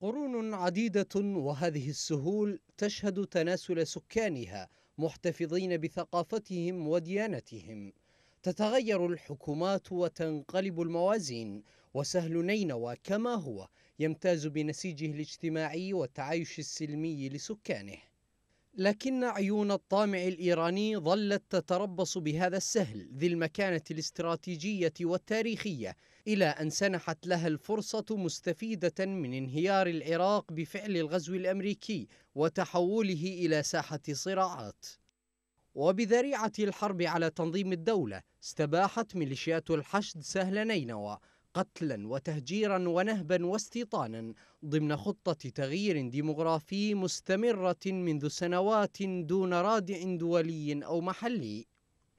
قرون عديدة وهذه السهول تشهد تناسل سكانها محتفظين بثقافتهم وديانتهم. تتغير الحكومات وتنقلب الموازين وسهل نينوى كما هو يمتاز بنسيجه الاجتماعي والتعايش السلمي لسكانه لكن عيون الطامع الايراني ظلت تتربص بهذا السهل ذي المكانه الاستراتيجيه والتاريخيه الى ان سنحت لها الفرصه مستفيده من انهيار العراق بفعل الغزو الامريكي وتحوله الى ساحه صراعات وبذريعه الحرب على تنظيم الدوله استباحت ميليشيات الحشد سهل نينوى قتلا وتهجيرا ونهبا واستيطانا ضمن خطة تغيير ديمغرافي مستمرة منذ سنوات دون رادع دولي أو محلي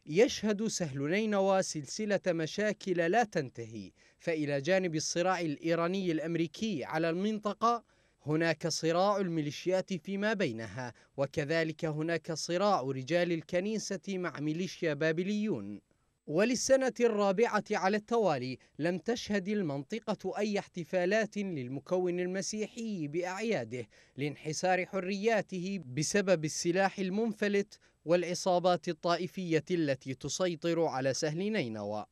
يشهد سهل نينوى سلسلة مشاكل لا تنتهي فإلى جانب الصراع الإيراني الأمريكي على المنطقة هناك صراع الميليشيات فيما بينها وكذلك هناك صراع رجال الكنيسة مع ميليشيا بابليون وللسنة الرابعة على التوالي لم تشهد المنطقة أي احتفالات للمكون المسيحي بأعياده لانحسار حرياته بسبب السلاح المنفلت والعصابات الطائفية التي تسيطر على سهل نينوى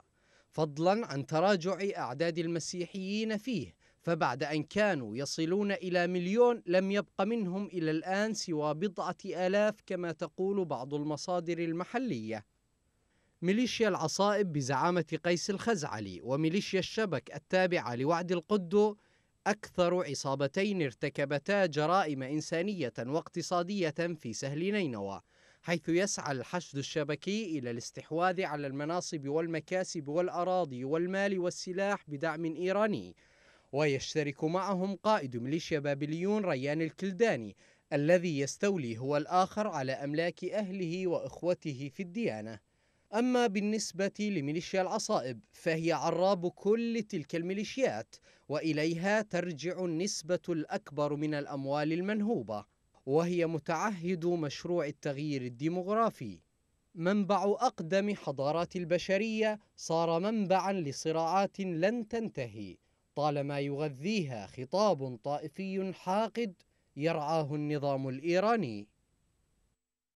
فضلا عن تراجع أعداد المسيحيين فيه فبعد أن كانوا يصلون إلى مليون لم يبق منهم إلى الآن سوى بضعة آلاف كما تقول بعض المصادر المحلية ميليشيا العصائب بزعامة قيس الخزعلي وميليشيا الشبك التابعة لوعد القدو أكثر عصابتين ارتكبتا جرائم إنسانية واقتصادية في سهل نينوى حيث يسعى الحشد الشبكي إلى الاستحواذ على المناصب والمكاسب والأراضي والمال والسلاح بدعم إيراني ويشترك معهم قائد ميليشيا بابليون ريان الكلداني الذي يستولي هو الآخر على أملاك أهله وإخوته في الديانة أما بالنسبة لميليشيا العصائب فهي عراب كل تلك الميليشيات وإليها ترجع النسبة الأكبر من الأموال المنهوبة وهي متعهد مشروع التغيير الديمغرافي منبع أقدم حضارات البشرية صار منبعا لصراعات لن تنتهي طالما يغذيها خطاب طائفي حاقد يرعاه النظام الإيراني